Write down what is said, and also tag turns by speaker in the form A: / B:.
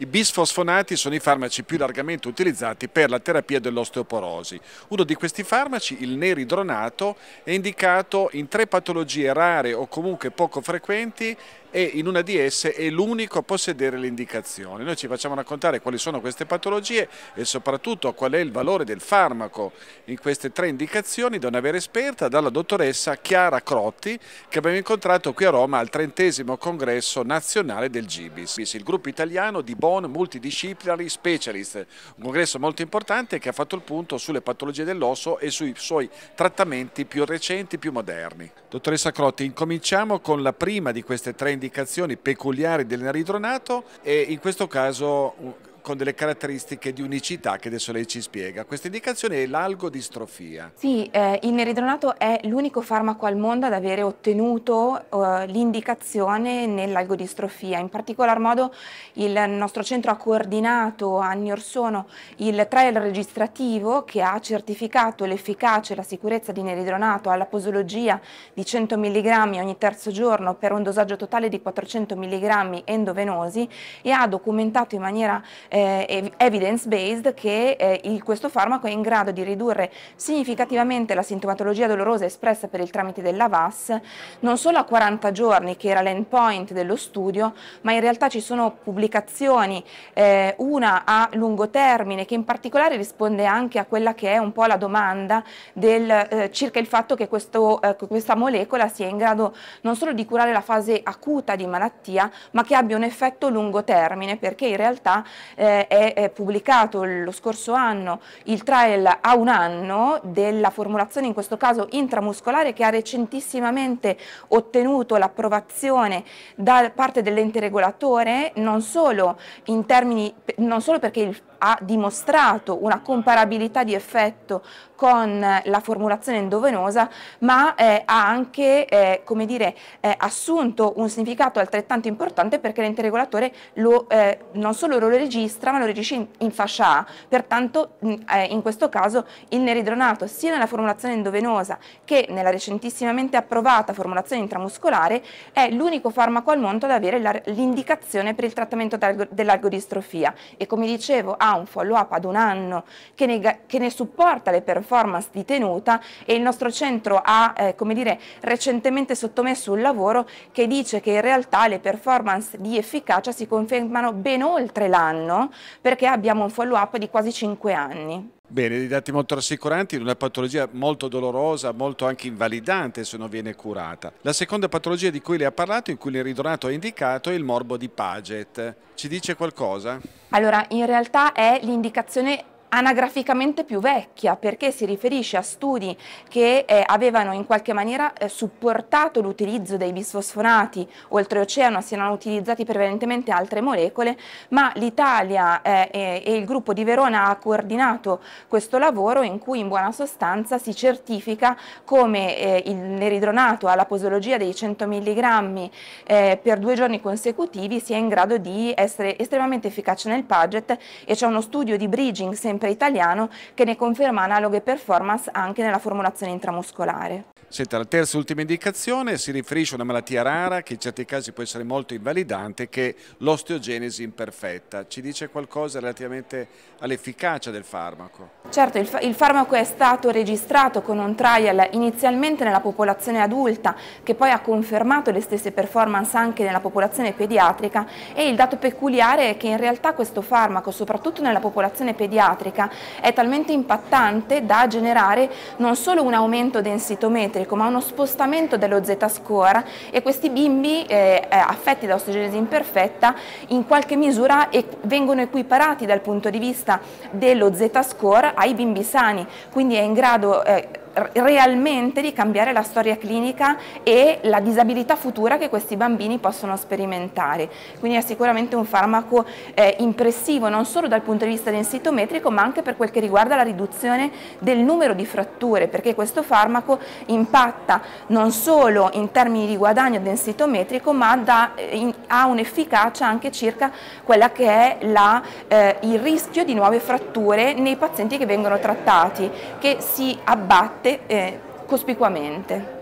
A: I bisfosfonati sono i farmaci più largamente utilizzati per la terapia dell'osteoporosi. Uno di questi farmaci, il neridronato, è indicato in tre patologie rare o comunque poco frequenti e in una di esse è l'unico a possedere le indicazioni. Noi ci facciamo raccontare quali sono queste patologie e soprattutto qual è il valore del farmaco in queste tre indicazioni da una vera esperta, dalla dottoressa Chiara Crotti che abbiamo incontrato qui a Roma al trentesimo congresso nazionale del GIBIS, il gruppo italiano di Bone Multidisciplinary Specialist, un congresso molto importante che ha fatto il punto sulle patologie dell'osso e sui suoi trattamenti più recenti, più moderni. Dottoressa Crotti, incominciamo con la prima di queste tre indicazioni indicazioni peculiari del naritronato e in questo caso con delle caratteristiche di unicità che adesso lei ci spiega. Questa indicazione è l'algodistrofia.
B: Sì, eh, il neridronato è l'unico farmaco al mondo ad avere ottenuto eh, l'indicazione nell'algodistrofia. In particolar modo il nostro centro ha coordinato anni or sono il trial registrativo che ha certificato l'efficacia e la sicurezza di neridronato alla posologia di 100 mg ogni terzo giorno per un dosaggio totale di 400 mg endovenosi e ha documentato in maniera eh, eh, evidence-based che eh, il, questo farmaco è in grado di ridurre significativamente la sintomatologia dolorosa espressa per il tramite della VAS, non solo a 40 giorni che era l'endpoint dello studio, ma in realtà ci sono pubblicazioni, eh, una a lungo termine che in particolare risponde anche a quella che è un po' la domanda del, eh, circa il fatto che questo, eh, questa molecola sia in grado non solo di curare la fase acuta di malattia, ma che abbia un effetto lungo termine, perché in realtà eh, è, è, pubblicato lo scorso anno il trial a un anno della formulazione in questo caso intramuscolare che ha recentissimamente ottenuto l'approvazione da parte dell'ente regolatore non solo, termini, non solo perché il ha dimostrato una comparabilità di effetto con eh, la formulazione endovenosa, ma eh, ha anche eh, come dire, eh, assunto un significato altrettanto importante perché l'ente l'enteregolatore eh, non solo lo registra, ma lo registra in, in fascia A. Pertanto, eh, in questo caso, il neridronato, sia nella formulazione endovenosa che nella recentissimamente approvata formulazione intramuscolare, è l'unico farmaco al mondo ad avere l'indicazione per il trattamento dell'algodistrofia e, come dicevo, ha un follow up ad un anno che ne, che ne supporta le performance di tenuta e il nostro centro ha eh, come dire, recentemente sottomesso un lavoro che dice che in realtà le performance di efficacia si confermano ben oltre l'anno perché abbiamo un follow up di quasi 5 anni.
A: Bene, dei dati molto rassicuranti una patologia molto dolorosa, molto anche invalidante se non viene curata. La seconda patologia di cui le ha parlato, in cui ridonato è indicato, è il morbo di Paget. Ci dice qualcosa?
B: Allora, in realtà è l'indicazione anagraficamente più vecchia perché si riferisce a studi che eh, avevano in qualche maniera eh, supportato l'utilizzo dei bisfosfonati oltreoceano, si erano utilizzati prevalentemente altre molecole, ma l'Italia eh, e il gruppo di Verona ha coordinato questo lavoro in cui in buona sostanza si certifica come eh, il neridronato alla posologia dei 100 mg eh, per due giorni consecutivi sia in grado di essere estremamente efficace nel budget e c'è uno studio di bridging sempre sempre italiano che ne conferma analoghe performance anche nella formulazione intramuscolare.
A: Senta, la terza e ultima indicazione si riferisce a una malattia rara che in certi casi può essere molto invalidante che è l'osteogenesi imperfetta. Ci dice qualcosa relativamente all'efficacia del farmaco?
B: Certo, il, il, farmaco è stato registrato con un trial inizialmente nella popolazione adulta che poi ha confermato le stesse performance anche nella popolazione pediatrica e il dato peculiare è che in realtà questo farmaco, soprattutto nella popolazione pediatrica, è talmente impattante da generare non solo un aumento densitometrico elettrico ma uno spostamento dello z-score e questi bimbi eh, eh, affetti da osteogenesi imperfetta in qualche misura vengono equiparati dal punto di vista dello z-score ai bimbi sani, quindi è in grado eh, realmente di cambiare la storia clinica e la disabilità futura che questi bambini possono sperimentare. Quindi è sicuramente un farmaco eh, impressivo non solo dal punto di vista densitometrico ma anche per quel che riguarda la riduzione del numero di fratture perché questo farmaco impatta non solo in termini di guadagno densitometrico ma da, eh, in, ha un'efficacia anche circa quella che è la, eh, il rischio di nuove fratture nei pazienti che vengono trattati che si abbatte eh, cospicuamente.